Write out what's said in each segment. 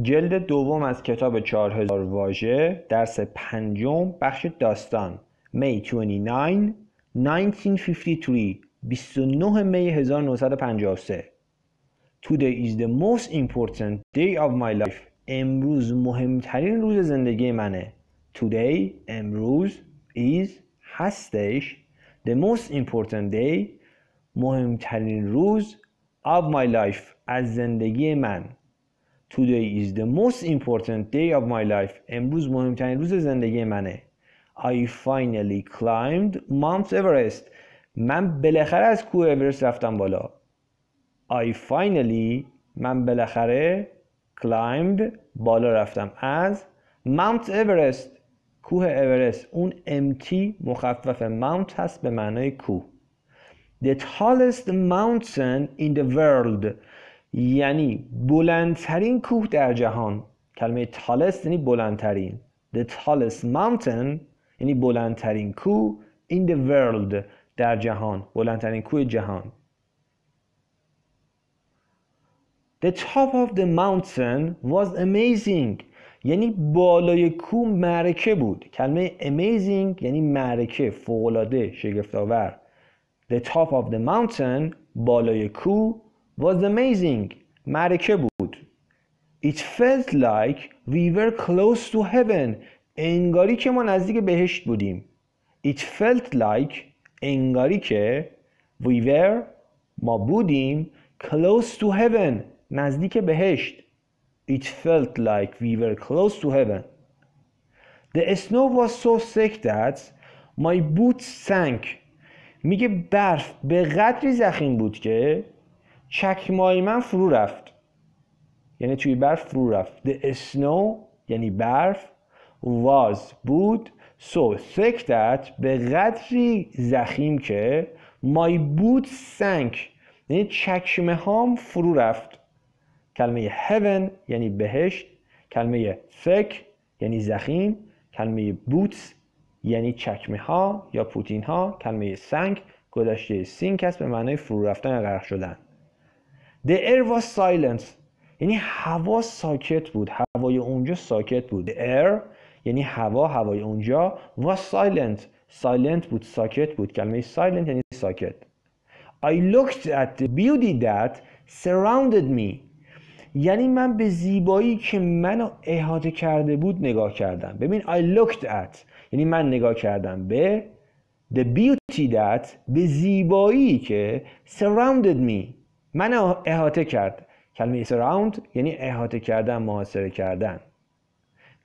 جلد دوم از کتاب 4000 واژه درس پنجم بخش داستان می 29 1953 29 می 1953 Today is the most important day of my life امروز مهمترین روز زندگی منه Today امروز is هستش the most important day مهمترین روز of my life از زندگی من Today is the most important day of my life. امروز مهمترین روز زندگی منه. I finally climbed Mount Everest. من بالاخره از کوه اورست رفتم بالا. I finally من بالاخره climbed بالا رفتم از Mount Everest کوه اورست اون MT مخفف Mount هست به معنای کوه. The tallest mountain in the world یعنی بلندترین کوه در جهان کلمه tallest یعنی بلندترین the tallest mountain یعنی بلندترین کوه in the world در جهان بلندترین کوه جهان The top of the mountain was amazing یعنی بالای کوه معرکه بود کلمه amazing یعنی معرکه فوقلاده شگفتاور The top of the mountain بالای کوه was amazing معرکه بود It felt like we were close to heaven انگاری که ما نزدیک بهشت بودیم It felt like انگاری که we were ما بودیم close to heaven نزدیک بهشت It felt like we were close to heaven The snow was so thick that my boots sank میگه برف به قدری زخیم بود که چکمای من فرو رفت یعنی توی برف فرو رفت The snow یعنی برف was بود so thick that به قدری زخیم که my boots sank یعنی چکمه هام فرو رفت کلمه heaven یعنی بهشت کلمه thick یعنی زخیم کلمه boots یعنی چکمه ها یا پوتین ها کلمه سنگ گذشته سینک است به معنای فرو رفتن غرق شدن The air was silent یعنی هوا ساکت بود هوای اونجا ساکت بود The air یعنی هوا هوای اونجا was silent silent بود ساکت بود کلمه silent یعنی ساکت I looked at the beauty that surrounded me یعنی من به زیبایی که منو احاطه کرده بود نگاه کردم ببین I looked at یعنی من نگاه کردم به the beauty that به زیبایی که surrounded me من احاطه کرد کلمه is یعنی احاطه کردن محاصره کردن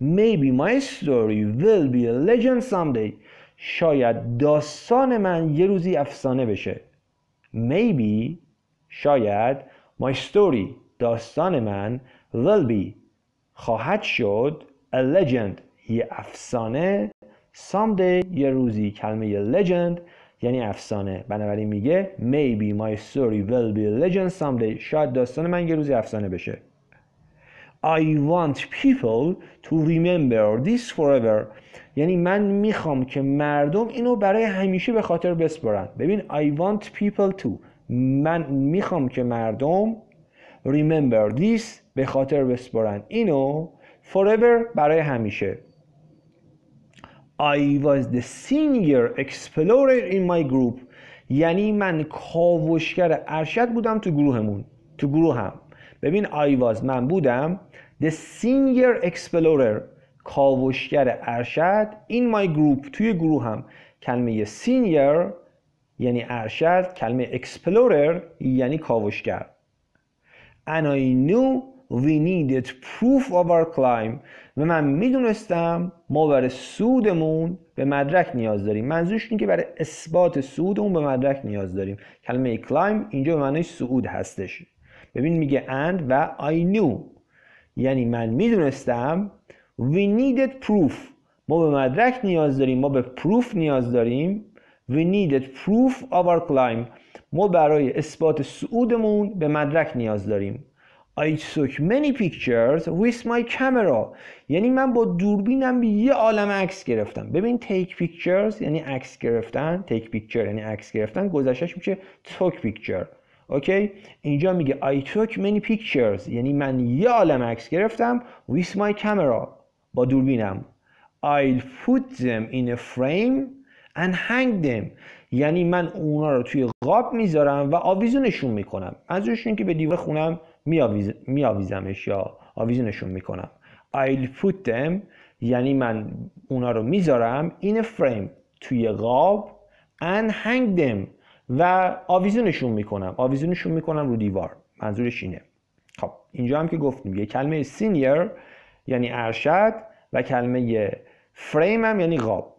Maybe my story will be a legend someday شاید داستان من یه روزی افسانه بشه Maybe شاید my story داستان من will be خواهد شد a legend یه افسانه someday یه روزی کلمه legend یعنی افسانه بنابراین میگه maybe my story will be a legend someday شاید داستان من یه روزی افسانه بشه I want people to remember this forever یعنی من میخوام که مردم اینو برای همیشه به خاطر بسپارن ببین I want people to من میخوام که مردم remember this به خاطر بسپارن اینو forever برای همیشه I was the senior explorer in my group یعنی من کاوشگر ارشد بودم تو گروهمون تو گروه هم ببین I was من بودم the senior explorer کاوشگر ارشد in my group توی گروه هم کلمه senior یعنی ارشد کلمه explorer یعنی کاوشگر and I knew we needed proof of our claim و من میدونستم ما برای سودمون به مدرک نیاز داریم منظورش اینه که برای اثبات سودمون به مدرک نیاز داریم کلمه کلایم اینجا به معنی سعود هستش ببین میگه and و I knew یعنی من میدونستم we needed proof ما به مدرک نیاز داریم ما به پروف نیاز داریم we needed proof of our claim ما برای اثبات سودمون به مدرک نیاز داریم I took many pictures with my camera یعنی من با دوربینم یه عالم عکس گرفتم ببین take pictures یعنی عکس گرفتن take picture یعنی عکس گرفتن گذشتش میشه took picture اوکی اینجا میگه I took many pictures یعنی من یه عالم عکس گرفتم with my camera با دوربینم I'll put them in a frame and hang them یعنی من اونا رو توی قاب میذارم و آویزونشون میکنم ازشون اینکه که به دیوار خونم میآویزمش یا آویزونشون میکنم I'll put them یعنی من اونا رو میذارم این فریم توی قاب and hang them و آویزونشون میکنم آویزونشون میکنم رو دیوار منظورش اینه خب اینجا هم که گفتیم یه کلمه سینیر یعنی ارشد و کلمه فریم هم یعنی قاب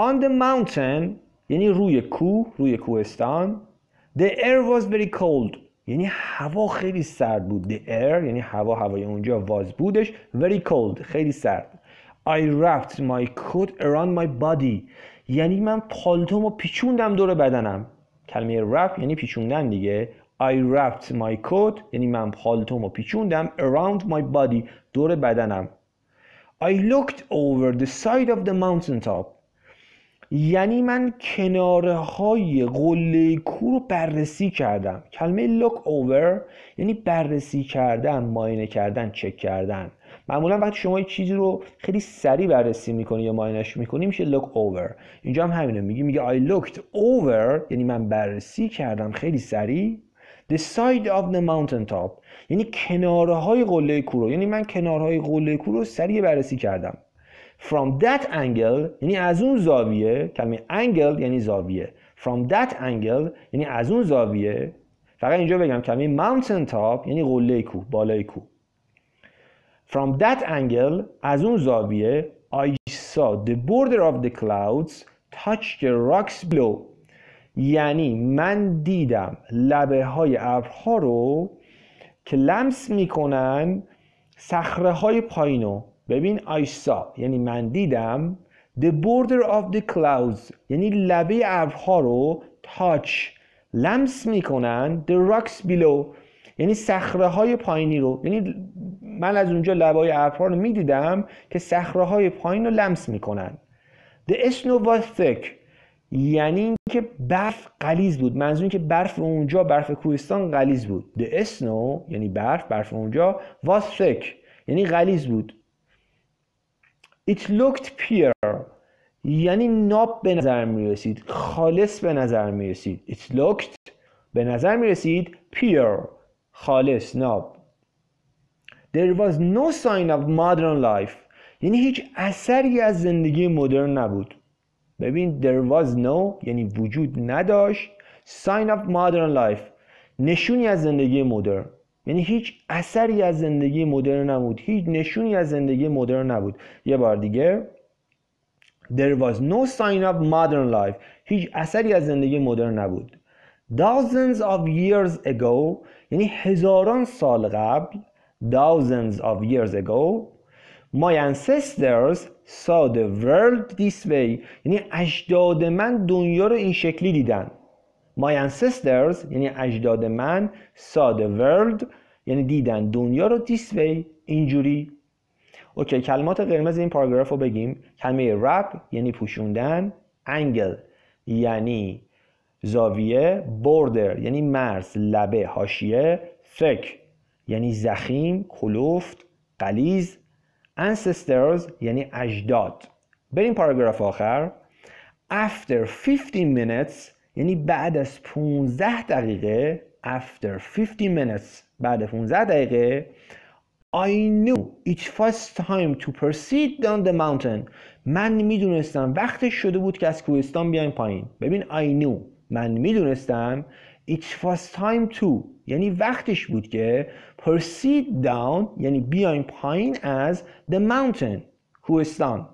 On the mountain یعنی روی کوه روی کوهستان The air was very cold یعنی هوا خیلی سرد بود The air یعنی هوا هوای اونجا واز بودش very cold خیلی سرد I wrapped my coat around my body یعنی من پالتومو پیچوندم دور بدنم کلمه wrap یعنی پیچوندن دیگه I wrapped my coat یعنی من پالتومو پیچوندم around my body دور بدنم I looked over the side of the mountain top یعنی من کناره های قله کو رو بررسی کردم کلمه look over یعنی بررسی کردن ماینه کردن چک کردن معمولا وقتی شما یه چیزی رو خیلی سریع بررسی میکنی یا ماینش میکنی میشه look over اینجا هم همینه میگی میگه I looked over یعنی من بررسی کردم خیلی سریع the side of the mountain top یعنی کناره های قله کو رو یعنی من کناره های قله کو رو سریع بررسی کردم from that angle یعنی از اون زاویه کلمه angle یعنی زاویه from that angle یعنی از اون زاویه فقط اینجا بگم کلمه mountain top یعنی قله کو بالای کو from that angle از اون زاویه I saw the border of the clouds touch the rocks below یعنی من دیدم لبه های ابرها رو که لمس میکنن صخره های پایینو ببین saw یعنی من دیدم the border of the clouds یعنی لبه ابرها رو touch لمس میکنن the rocks below یعنی صخره های پایینی رو یعنی من از اونجا لبه ابرها رو میدیدم که صخره های پایین رو لمس میکنن the snow was thick یعنی اینکه برف قلیز بود منظور این که برف اونجا برف کوهستان قلیز بود the snow یعنی برف برف اونجا was thick یعنی قلیز بود it looked pure یعنی ناب به نظر می رسید خالص به نظر می رسید it looked به نظر می رسید pure خالص ناب there was no sign of modern life یعنی هیچ اثری از زندگی مدرن نبود ببین there was no یعنی وجود نداشت sign of modern life نشونی از زندگی مدرن یعنی هیچ اثری از زندگی مدرن نبود هیچ نشونی از زندگی مدرن نبود یه بار دیگه There was no sign of modern life هیچ اثری از زندگی مدرن نبود Thousands of years ago یعنی هزاران سال قبل Thousands of years ago My ancestors saw the world this way یعنی اجداد من دنیا رو این شکلی دیدن My ancestors یعنی اجداد من the world یعنی دیدن دنیا رو this way اینجوری اوکی کلمات قرمز این پاراگراف رو بگیم کلمه رپ یعنی پوشوندن انگل یعنی زاویه بوردر یعنی مرز لبه هاشیه thick یعنی زخیم کلوفت قلیز ancestors یعنی اجداد بریم پاراگراف آخر after 15 minutes یعنی بعد از 15 دقیقه after 15 minutes بعد 15 دقیقه I knew it was time to proceed down the mountain من میدونستم وقتش شده بود که از کوهستان بیایم پایین ببین I knew من میدونستم it was time to یعنی وقتش بود که proceed down یعنی بیایم پایین از the mountain کوهستان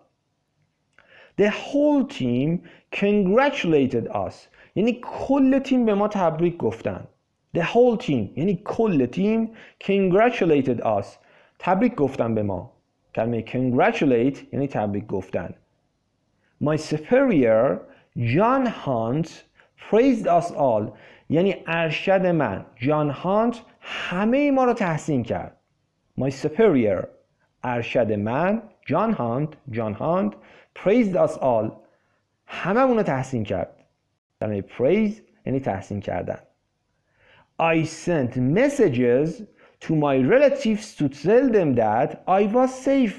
The whole team congratulated us یعنی کل تیم به ما تبریک گفتن the whole team یعنی کل تیم congratulated us تبریک گفتن به ما کلمه congratulate یعنی تبریک گفتن my superior John Hunt praised us all یعنی ارشد من جان هانت همه ما رو تحسین کرد my superior ارشد من جان هانت جان هانت praised us all همه رو تحسین کرد کلمه praise یعنی تحسین کردن I sent messages to my relatives to tell them that I was safe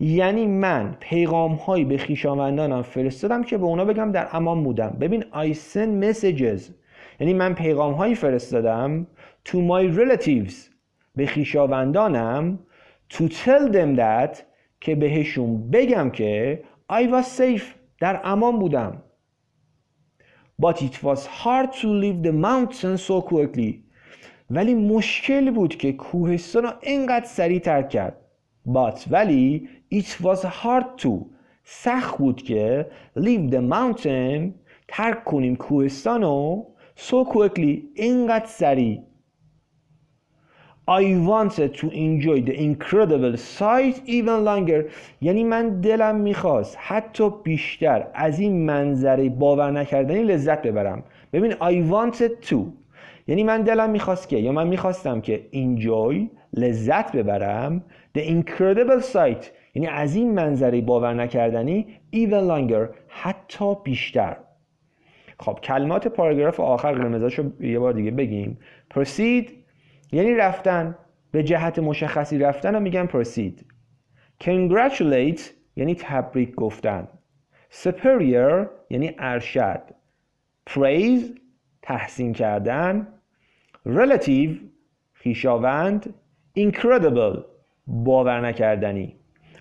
یعنی من پیغام هایی به خیشاوندانم فرستادم که به اونا بگم در امان بودم ببین I send messages یعنی من پیغام هایی فرستادم to my relatives به خیشاوندانم to tell them that که بهشون بگم که I was safe در امان بودم But it was hard to leave the mountain so quickly. ولی مشکل بود که کوهستان را اینقدر سریع ترک کرد. But ولی it was hard to سخت بود که leave the mountain ترک کنیم کوهستان رو so quickly اینقدر سریع I wanted to enjoy the incredible sight even longer یعنی من دلم میخواست حتی بیشتر از این منظره باور نکردنی لذت ببرم ببین I wanted to یعنی من دلم میخواست که یا من میخواستم که enjoy لذت ببرم the incredible sight یعنی از این منظره باور نکردنی even longer حتی بیشتر خب کلمات پاراگراف آخر رو یه بار دیگه بگیم proceed یعنی رفتن به جهت مشخصی رفتن رو میگن پروسید. congratulate یعنی تبریک گفتن superior یعنی ارشد praise تحسین کردن relative خیشاوند incredible باور نکردنی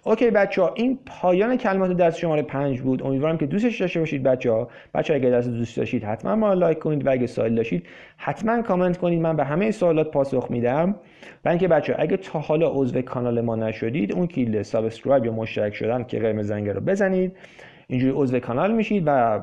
اوکی بچه ها این پایان کلمات درس شماره پنج بود امیدوارم که دوستش داشته باشید بچه ها بچه ها اگه درس دوست داشتید حتما ما لایک کنید و اگه سوال داشتید حتما کامنت کنید من به همه سوالات پاسخ میدم و اینکه بچه ها اگه تا حالا عضو کانال ما نشدید اون کلید سابسکرایب یا مشترک شدن که قرمز زنگ رو بزنید اینجوری عضو کانال میشید و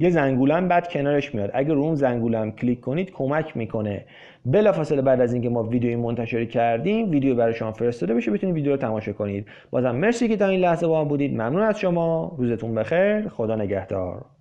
یه زنگولم بعد کنارش میاد اگر رو اون زنگولم کلیک کنید کمک میکنه بلافاصله بعد از اینکه ما ویدیوی منتشر کردیم ویدیو برای شما فرستاده بشه بتونید ویدیو رو تماشا کنید بازم مرسی که تا این لحظه با هم بودید ممنون از شما روزتون بخیر خدا نگهدار